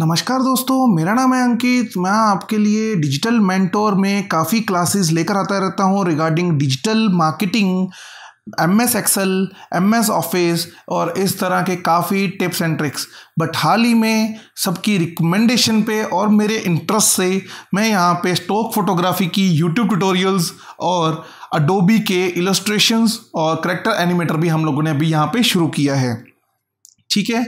नमस्कार दोस्तों मेरा नाम है अंकित मैं आपके लिए डिजिटल मेंटोर में काफ़ी क्लासेस लेकर आता रहता हूँ regarding digital marketing M S Excel M S Office और इस तरह के काफ़ी टिप्स एंड ट्रिक्स बट हाल ही में सबकी रिकमेंडेशन पे और मेरे इंटरेस्ट से मैं यहाँ पे स्टॉक फोटोग्राफी की यूट्यूब ट्यूटोरियल्स और अडोबी के इलस्ट्रेशंस और करेक्टर एनिमेटर भी हम लोगों ने अभी यहाँ पे शुरू किया है ठीक है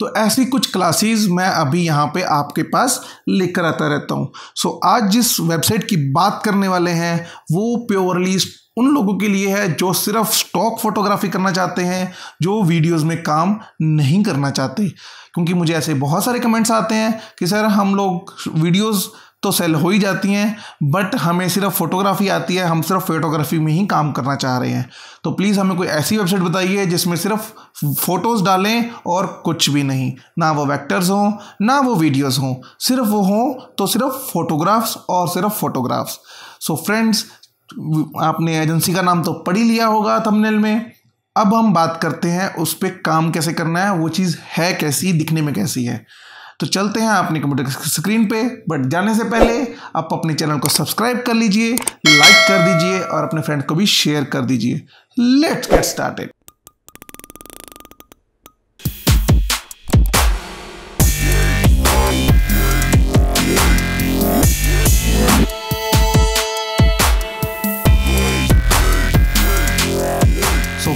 तो ऐसी कुछ क्लासेस मैं अभी यहाँ पे आपके पास लेकर आता रहता हूँ सो so, आज जिस वेबसाइट की बात करने वाले हैं वो प्योरली उन लोगों के लिए है जो सिर्फ स्टॉक फोटोग्राफी करना चाहते हैं जो वीडियोस में काम नहीं करना चाहते क्योंकि मुझे ऐसे बहुत सारे कमेंट्स आते हैं कि सर हम लोग वीडियोस तो सेल हो ही जाती हैं बट हमें सिर्फ फोटोग्राफी आती है हम सिर्फ फोटोग्राफी में ही काम करना चाह रहे हैं तो प्लीज़ हमें कोई ऐसी वेबसाइट बताइए जिसमें सिर्फ फ़ोटोज़ डालें और कुछ भी नहीं ना वो वेक्टर्स हों ना वो वीडियोस हों सिर्फ वो हों तो सिर्फ फोटोग्राफ्स और सिर्फ फोटोग्राफ्स सो फ्रेंड्स आपने एजेंसी का नाम तो पढ़ ही लिया होगा थंबनेल में अब हम बात करते हैं उस पर काम कैसे करना है वो चीज़ है कैसी दिखने में कैसी है तो चलते हैं अपने कंप्यूटर स्क्रीन पे बट जाने से पहले आप अपने चैनल को सब्सक्राइब कर लीजिए लाइक कर दीजिए और अपने फ्रेंड को भी शेयर कर दीजिए लेट्स गेट स्टार्टेड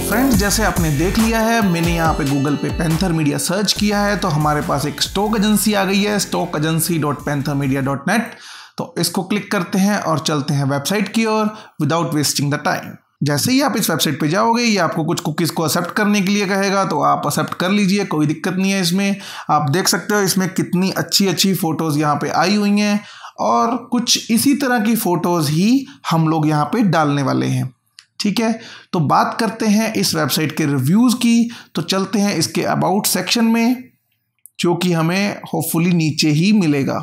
फ्रेंड्स जैसे आपने देख लिया है मैंने यहाँ पे गूगल पे पेंथर मीडिया सर्च किया है तो हमारे पास एक स्टॉक एजेंसी आ गई है stock agency dot Panther media dot net तो इसको क्लिक करते हैं और चलते हैं वेबसाइट की ओर विदाउट वेस्टिंग द टाइम जैसे ही आप इस वेबसाइट पे जाओगे ये आपको कुछ कुकीज़ को एक्सेप्ट करने के लिए कहेगा तो आप एक्सेप्ट कर लीजिए कोई दिक्कत नहीं है इसमें आप देख सकते हो इसमें कितनी अच्छी अच्छी फ़ोटोज़ यहाँ पे आई हुई हैं और कुछ इसी तरह की फ़ोटोज़ ही हम लोग यहाँ पे डालने वाले हैं ठीक है तो बात करते हैं इस वेबसाइट के रिव्यूज़ की तो चलते हैं इसके अबाउट सेक्शन में जो कि हमें होपफुली नीचे ही मिलेगा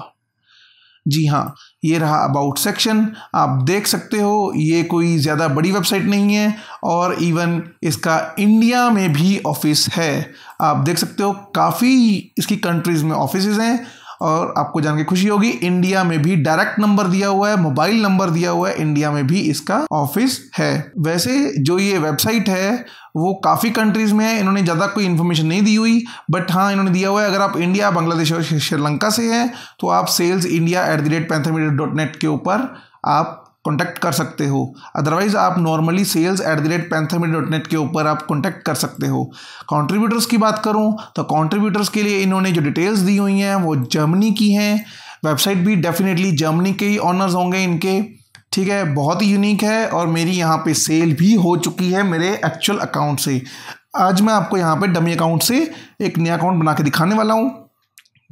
जी हाँ ये रहा अबाउट सेक्शन आप देख सकते हो ये कोई ज़्यादा बड़ी वेबसाइट नहीं है और इवन इसका इंडिया में भी ऑफिस है आप देख सकते हो काफ़ी इसकी कंट्रीज़ में ऑफिस हैं और आपको जान के खुशी होगी इंडिया में भी डायरेक्ट नंबर दिया हुआ है मोबाइल नंबर दिया हुआ है इंडिया में भी इसका ऑफिस है वैसे जो ये वेबसाइट है वो काफ़ी कंट्रीज़ में है इन्होंने ज़्यादा कोई इन्फॉर्मेशन नहीं दी हुई बट हाँ इन्होंने दिया हुआ है अगर आप इंडिया बांग्लादेश और श्रीलंका से हैं तो आप sales India at the rate Panthermedia dot net के ऊपर आप कॉन्टैक्ट कर सकते हो अदरवाइज़ आप normally sales at the rate Panthermedia dot net के ऊपर आप कॉन्टैक्ट कर सकते हो कॉन्ट्रीब्यूटर्स की बात करूँ तो कॉन्ट्रीब्यूटर्स के लिए इन्होंने जो डिटेल्स दी हुई हैं वो जर्मनी की हैं वेबसाइट भी डेफिनेटली जर्मनी के ही ऑनर्स होंगे इनके ठीक है बहुत ही यूनिक है और मेरी यहाँ पे सेल भी हो चुकी है मेरे एक्चुअल अकाउंट से आज मैं आपको यहाँ पे डमी अकाउंट से एक नया अकाउंट बना के दिखाने वाला हूँ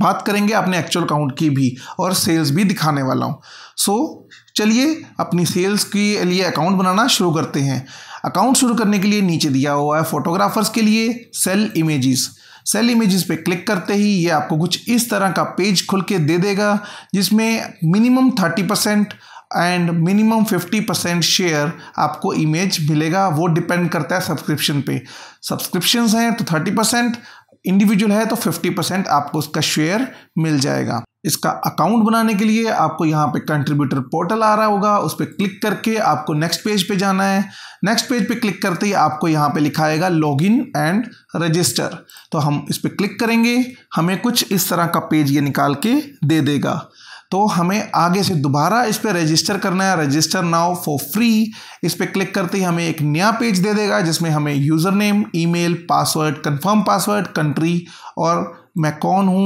बात करेंगे अपने एक्चुअल काउंट की भी और सेल्स भी दिखाने वाला हूँ सो चलिए अपनी सेल्स के लिए अकाउंट बनाना शुरू करते हैं अकाउंट शुरू करने के लिए नीचे दिया हुआ है फोटोग्राफर्स के लिए सेल इमेजेस सेल इमेजेस पे क्लिक करते ही ये आपको कुछ इस तरह का पेज खुल के दे देगा जिसमें minimum thirty percent and minimum fifty percent share आपको इमेज मिलेगा वो डिपेंड करता है सब्सक्रिप्शन पे सब्सक्रिप्शन हैं तो थर्टी परसेंट इंडिविजुअल है तो 50 परसेंट आपको उसका शेयर मिल जाएगा इसका अकाउंट बनाने के लिए आपको यहाँ पे कंट्रीब्यूटर पोर्टल आ रहा होगा उस पर क्लिक करके आपको नेक्स्ट पेज पे जाना है नेक्स्ट पेज पे क्लिक करते ही आपको यहाँ पे लिखा आएगा लॉगिन एंड रजिस्टर तो हम इस पर क्लिक करेंगे हमें कुछ इस तरह का पेज ये निकाल के दे देगा तो हमें आगे से दोबारा इस पर रजिस्टर करना है रजिस्टर नाउ फॉर फ्री इस पर क्लिक करते ही हमें एक नया पेज दे देगा जिसमें हमें user name email password confirm password country और मैं कौन हूँ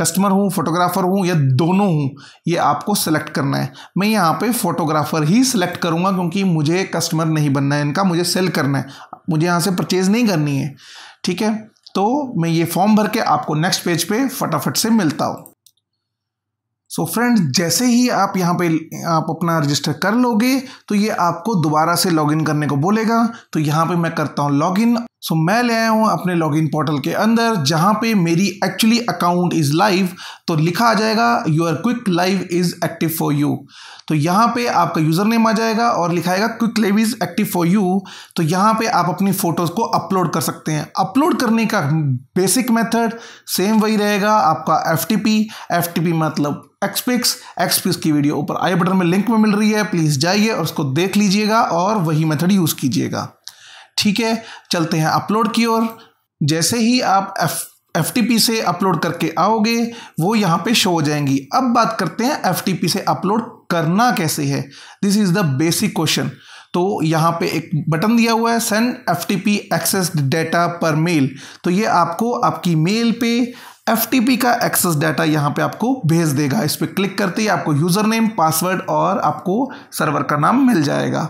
कस्टमर हूँ फोटोग्राफर हूँ या दोनों हूँ ये आपको सिलेक्ट करना है मैं यहाँ पे फोटोग्राफर ही सिलेक्ट करूँगा क्योंकि मुझे कस्टमर नहीं बनना है इनका मुझे सेल करना है मुझे यहाँ से परचेज़ नहीं करनी है ठीक है तो मैं ये फॉर्म भर के आपको नेक्स्ट पेज पे फटाफट से मिलता हूँ सो so फ्रेंड्स जैसे ही आप यहाँ पे आप अपना रजिस्टर कर लोगे तो ये आपको दोबारा से लॉगिन करने को बोलेगा तो यहाँ पे मैं करता हूँ लॉगिन सो so, मैं ले आया हूँ अपने लॉगिन पोर्टल के अंदर जहाँ पे मेरी एक्चुअली अकाउंट इज़ लाइव तो लिखा आ जाएगा your quick live is active for you तो यहाँ पे आपका यूज़र नेम आ जाएगा और लिखाएगा quick live is active for you तो यहाँ पे आप अपनी फ़ोटोज़ को अपलोड कर सकते हैं अपलोड करने का बेसिक मेथड सेम वही रहेगा आपका F T P F T P मतलब एक्सपिक्स एक्सपिक्स की वीडियो ऊपर आई बटन में लिंक में मिल रही है प्लीज़ जाइए और उसको देख लीजिएगा और वही मेथड यूज़ कीजिएगा ठीक है चलते हैं अपलोड की ओर जैसे ही आप एफ एफ से अपलोड करके आओगे वो यहाँ पे शो हो जाएंगी अब बात करते हैं एफ से अपलोड करना कैसे है this is the basic question तो यहाँ पे एक बटन दिया हुआ है send F T P access data पर मेल तो ये आपको आपकी मेल पे एफ का एक्सेस डाटा यहाँ पे आपको भेज देगा इस पर क्लिक करते ही आपको यूज़र नेम पासवर्ड और आपको सर्वर का नाम मिल जाएगा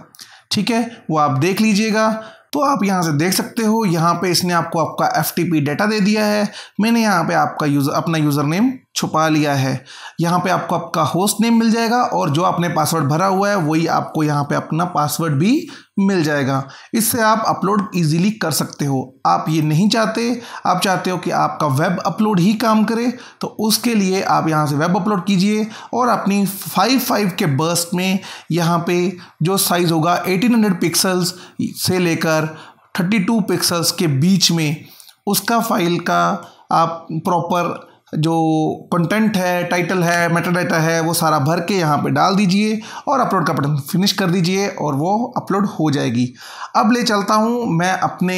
ठीक है वो आप देख लीजिएगा तो आप यहाँ से देख सकते हो यहाँ पे इसने आपको आपका एफ डाटा दे दिया है मैंने यहाँ पे आपका यूज़र अपना यूज़र नेम छुपा लिया है यहाँ पे आपको आपका होस्ट नेम मिल जाएगा और जो आपने पासवर्ड भरा हुआ है वही आपको यहाँ पे अपना पासवर्ड भी मिल जाएगा इससे आप अपलोड इजीली कर सकते हो आप ये नहीं चाहते आप चाहते हो कि आपका वेब अपलोड ही काम करे तो उसके लिए आप यहाँ से वेब अपलोड कीजिए और अपनी फाइव फाइव के बर्स्ट में यहाँ पे जो साइज़ होगा हंड्रेड पिक्सल्स से लेकर टू पिक्सल्स के बीच में उसका फाइल का आप प्रॉपर जो कंटेंट है टाइटल है मेटा डाटा है वो सारा भर के यहाँ पे डाल दीजिए और अपलोड का बटन फिनिश कर दीजिए और वो अपलोड हो जाएगी अब ले चलता हूँ मैं अपने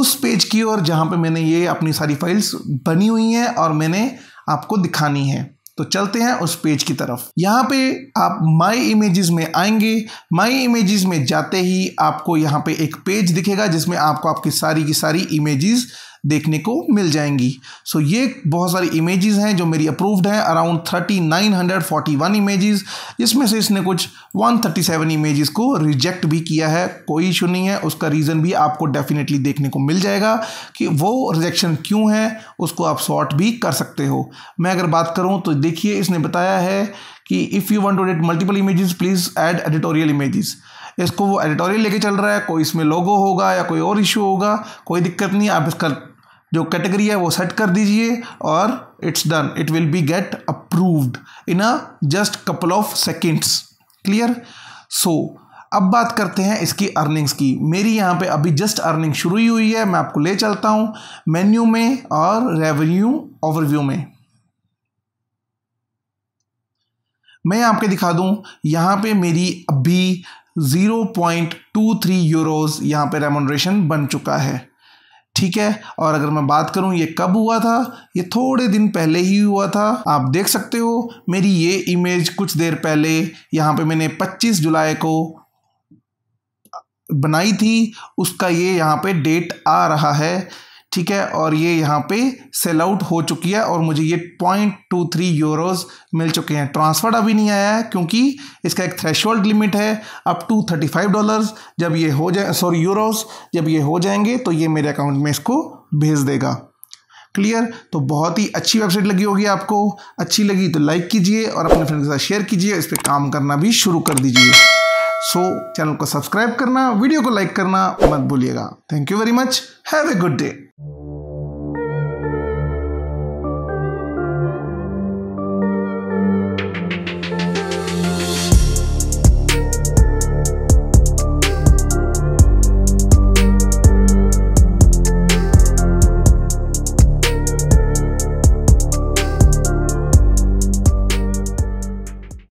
उस पेज की ओर जहाँ पे मैंने ये अपनी सारी फाइल्स बनी हुई हैं और मैंने आपको दिखानी है तो चलते हैं उस पेज की तरफ यहाँ पे आप माई इमेजेस में आएंगे माई इमेजेस में जाते ही आपको यहाँ पे एक पेज दिखेगा जिसमें आपको आपकी सारी की सारी इमेजेस देखने को मिल जाएंगी सो so, ये बहुत सारी इमेजेस हैं जो मेरी अप्रूव्ड हैं around thirty nine hundred forty one images जिसमें से इसने कुछ वन थर्टी सेवन इमेजेस को रिजेक्ट भी किया है कोई इशू नहीं है उसका रीज़न भी आपको डेफिनेटली देखने को मिल जाएगा कि वो रिजेक्शन क्यों है उसको आप सॉर्ट भी कर सकते हो मैं अगर बात करूँ तो देखिए इसने बताया है कि if you want to edit multiple images please add editorial images इसको वो एडिटोरियल लेके चल रहा है कोई इसमें लोगो होगा या कोई और इशू होगा कोई दिक्कत नहीं आप इसका जो कैटेगरी है वो सेट कर दीजिए और it's done it will be get approved in a just couple of seconds clear so अब बात करते हैं इसकी अर्निंग्स की मेरी यहाँ पे अभी जस्ट अर्निंग शुरू ही हुई है मैं आपको ले चलता हूँ मेन्यू में और रेवेन्यू ओवरव्यू में मैं आपके दिखा दूँ यहाँ पे मेरी अभी 0.23 यूरोस यहाँ पे रेमोनरेशन बन चुका है ठीक है और अगर मैं बात करूं ये कब हुआ था ये थोड़े दिन पहले ही हुआ था आप देख सकते हो मेरी ये इमेज कुछ देर पहले यहाँ पे मैंने 25 जुलाई को बनाई थी उसका ये यहाँ पे डेट आ रहा है ठीक है और ये यहाँ पे सेल आउट हो चुकी है और मुझे ये पॉइंट टू थ्री यूरोज मिल चुके हैं ट्रांसफर्ड अभी नहीं आया है क्योंकि इसका एक थ्रेशोल्ड लिमिट है up to thirty five dollars जब ये हो जाए सॉरी यूरोज जब ये हो जाएंगे तो ये मेरे अकाउंट में इसको भेज देगा क्लियर तो बहुत ही अच्छी वेबसाइट लगी होगी आपको अच्छी लगी तो लाइक कीजिए और अपने फ्रेंड के साथ शेयर कीजिए इस पर काम करना भी शुरू कर दीजिए सो चैनल को सब्सक्राइब करना वीडियो को लाइक करना मत भूलिएगा thank you very much have a good day